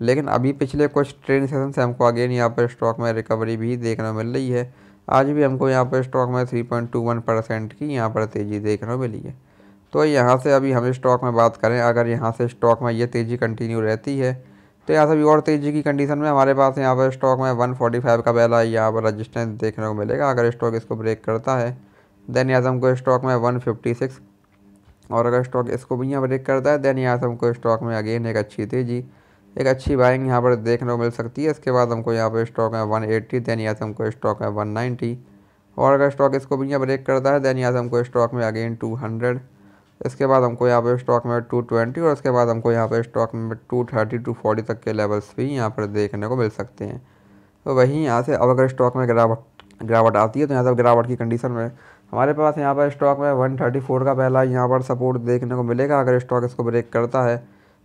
लेकिन अभी पिछले कुछ ट्रेन सेशन से हमको अगेन यहाँ पर स्टॉक में रिकवरी भी देखने मिल रही है आज भी हमको यहाँ पर स्टॉक में वन परसेंट की यहाँ पर तेज़ी देखने मिली है तो यहाँ से अभी हम स्टॉक में बात करें अगर यहाँ से स्टॉक में ये तेज़ी कंटिन्यू रहती है तो यहाँ से भी और तेज़ी की कंडीशन में हमारे पास यहाँ पर स्टॉक में 145 का पहला यहाँ पर रजिस्टेंस देखने को मिलेगा अगर स्टॉक इसको ब्रेक करता है देन यहाँ से हमको स्टॉक में 156 और अगर स्टॉक इसको भी यहाँ ब्रेक करता है देन यहाँ से हमको स्टॉक में अगेन एक अच्छी तेज़ी एक अच्छी बाइंग यहाँ पर देखने को मिल सकती है इसके बाद हमको यहाँ पर स्टॉक है वन एट्टी देन यहाँ से हमको स्टॉक है वन नाइन्टी और अगर स्टॉक इसको भी यहाँ ब्रेक करता है देन यहाँ से हमको स्टॉक में अगेन टू हंड्रेड इसके बाद हमको यहाँ पर स्टॉक में टू ट्वेंटी और उसके बाद हमको यहाँ पर स्टॉक में टू थर्टी टू फोर्टी तक के लेवल्स भी यहाँ पर देखने को मिल सकते हैं तो वहीं यहाँ से अब अगर स्टॉक में गिरावट गिरावट आती है तो यहाँ से गिरावट की कंडीशन में हमारे पास यहाँ पर स्टॉक में फोर का पहला यहाँ पर सपोर्ट देखने को मिलेगा अगर स्टॉक इसको ब्रेक करता है